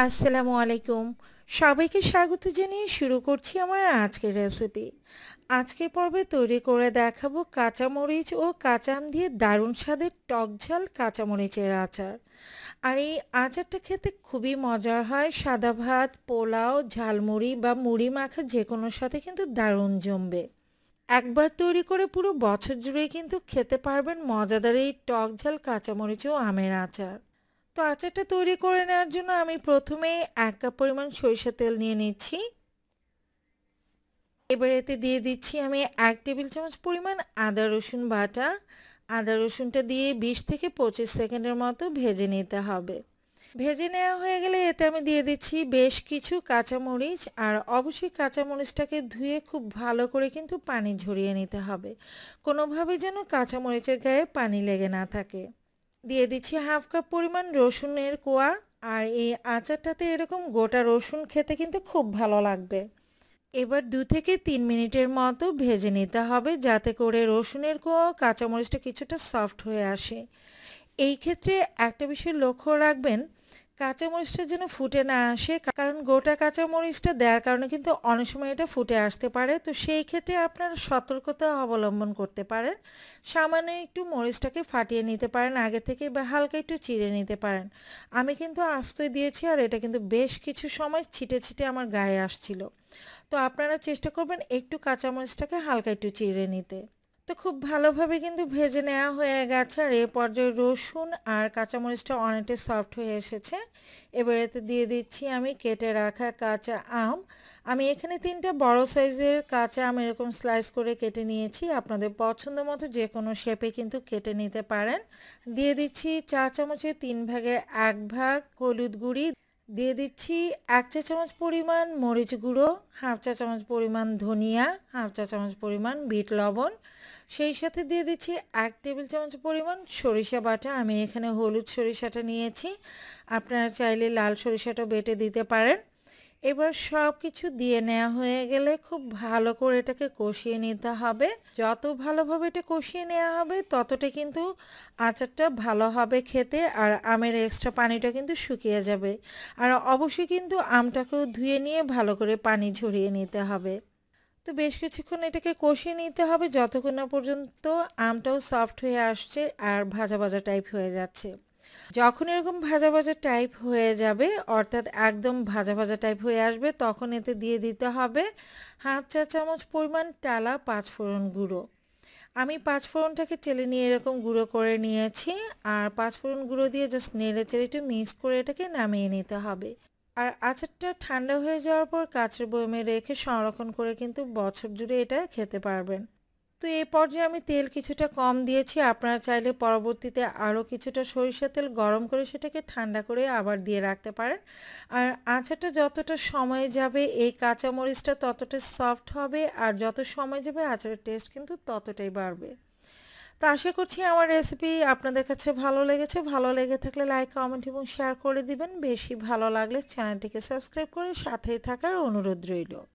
আসসালামু আলাইকুম সবাইকে স্বাগত জানিয়ে শুরু করছি আমার আজকের রেসিপি আজকের পর্বে তৈরি করে দেখাবো কাঁচামরিচ ও কাঁচাম দিয়ে দারুণ স্বাদের টক ঝাল কাঁচামরিচের আচার আর এই আচারটা খেতে খুবই মজার হয় সাদা ভাত পোলাও ঝালমুড়ি বা মুড়ি মাখা যে কোনো সাথে কিন্তু দারুণ জমবে একবার তৈরি করে পুরো বছর জুড়ে কিন্তু খেতে পারবেন মজাদার এই টক ঝাল কাঁচামরিচ ও আমের আচার তো আচারটা তৈরি করে নেওয়ার জন্য আমি প্রথমেই এক কাপ পরিমাণ সরিষা তেল নিয়ে নিচ্ছি এবার এতে দিয়ে দিচ্ছি আমি এক টেবিল চামচ পরিমাণ আদা রসুন বাটা আদা রসুনটা দিয়ে ২০ থেকে পঁচিশ সেকেন্ডের মতো ভেজে নিতে হবে ভেজে নেওয়া হয়ে গেলে এতে আমি দিয়ে দিচ্ছি বেশ কিছু কাঁচামরিচ আর অবশ্যই কাঁচামরিচটাকে ধুয়ে খুব ভালো করে কিন্তু পানি ঝরিয়ে নিতে হবে কোনোভাবে যেন কাঁচামরিচের গায়ে পানি লেগে না থাকে দিয়ে দিচ্ছি হাফ কাপ পরিমাণ রসুনের কোয়া আর এই আচারটাতে এরকম গোটা রসুন খেতে কিন্তু খুব ভালো লাগবে এবার দু থেকে তিন মিনিটের মতো ভেজে নিতে হবে যাতে করে রসুনের কোয়া কাঁচামরিচটা কিছুটা সফট হয়ে আসে এই ক্ষেত্রে একটা বিষয় লক্ষ্য রাখবেন কাঁচামরিচটা যেন ফুটে না আসে কারণ গোটা কাঁচামরিচটা দেওয়ার কারণে কিন্তু অনেক সময় এটা ফুটে আসতে পারে তো সেই ক্ষেত্রে আপনারা সতর্কতা অবলম্বন করতে পারেন সামান্য একটু মরিচটাকে ফাটিয়ে নিতে পারেন আগে থেকে বা হালকা একটু চিড়ে নিতে পারেন আমি কিন্তু আস্তই দিয়েছি আর এটা কিন্তু বেশ কিছু সময় ছিটে ছিটে আমার গায়ে আসছিল তো আপনারা চেষ্টা করবেন একটু কাঁচামরিচটাকে হালকা একটু চিড়ে নিতে তো খুব ভালোভাবে কিন্তু ভেজে নেওয়া হয়ে গেছে আর এ পর্যায়ে রসুন আর কাঁচামরিচটা অনেকটা সফট হয়ে এসেছে এবার এতে দিয়ে দিচ্ছি আমি কেটে রাখা কাঁচা আম আমি এখানে তিনটা বড় সাইজের কাঁচা আম এরকম স্লাইস করে কেটে নিয়েছি আপনাদের পছন্দ মতো যে কোনো শেপে কিন্তু কেটে নিতে পারেন দিয়ে দিচ্ছি চা চামচে তিন ভাগের এক ভাগ হলুদ গুঁড়ি দিয়ে দিচ্ছি এক চা চামচ পরিমাণ মরিচ গুঁড়ো হাফ চা চামচ পরিমাণ ধনিয়া হাফ চা চামচ পরিমাণ বিট লবণ সেই সাথে দিয়ে দিচ্ছি এক টেবিল চামচ পরিমাণ সরিষা বাটা আমি এখানে হলুদ সরিষাটা নিয়েছি আপনারা চাইলে লাল সরিষাটা বেটে দিতে পারেন এবার সব কিছু দিয়ে নেওয়া হয়ে গেলে খুব ভালো করে এটাকে কষিয়ে নিতে হবে যত ভালোভাবে এটা কষিয়ে নেওয়া হবে ততটা কিন্তু আচারটা ভালো হবে খেতে আর আমের এক্সট্রা পানিটা কিন্তু শুকিয়ে যাবে আর অবশ্যই কিন্তু আমটাকেও ধুয়ে নিয়ে ভালো করে পানি ঝরিয়ে নিতে হবে তো বেশ কিছুক্ষণ এটাকে কষিয়ে নিতে হবে যতক্ষণ না পর্যন্ত আমটাও সফট হয়ে আসছে আর ভাজা ভাজা টাইপ হয়ে যাচ্ছে যখন এরকম ভাজা ভাজা টাইপ হয়ে যাবে অর্থাৎ একদম ভাজা ভাজা টাইপ হয়ে আসবে তখন এতে দিয়ে দিতে হবে হাত চা চামচ পরিমাণ টালা পাঁচফোড়ন গুঁড়ো আমি পাঁচফোড়নটাকে চেলে নিয়ে এরকম গুঁড়ো করে নিয়েছি আর পাঁচফোড়ন গুঁড়ো দিয়ে জাস্ট নেড়ে চেড়ে একটু মিক্স করে এটাকে নামিয়ে নিতে হবে আর আচারটা ঠান্ডা হয়ে যাওয়ার পর কাঁচের বয়মে রেখে সংরক্ষণ করে কিন্তু বছর জুড়ে এটা খেতে পারবেন তো এই পর্যায়ে আমি তেল কিছুটা কম দিয়েছি আপনারা চাইলে পরবর্তীতে আরও কিছুটা সরিষা তেল গরম করে সেটাকে ঠান্ডা করে আবার দিয়ে রাখতে পারেন আর আচারটা যতটা সময় যাবে এই কাঁচামরিচটা ততটা সফট হবে আর যত সময় যাবে আচারের টেস্ট কিন্তু ততটাই বাড়বে তো আশা করছি আমার রেসিপি আপনাদের কাছে ভালো লেগেছে ভালো লেগে থাকলে লাইক কমেন্ট এবং শেয়ার করে দিবেন বেশি ভালো লাগলে চ্যানেলটিকে সাবস্ক্রাইব করে সাথেই থাকার অনুরোধ রইল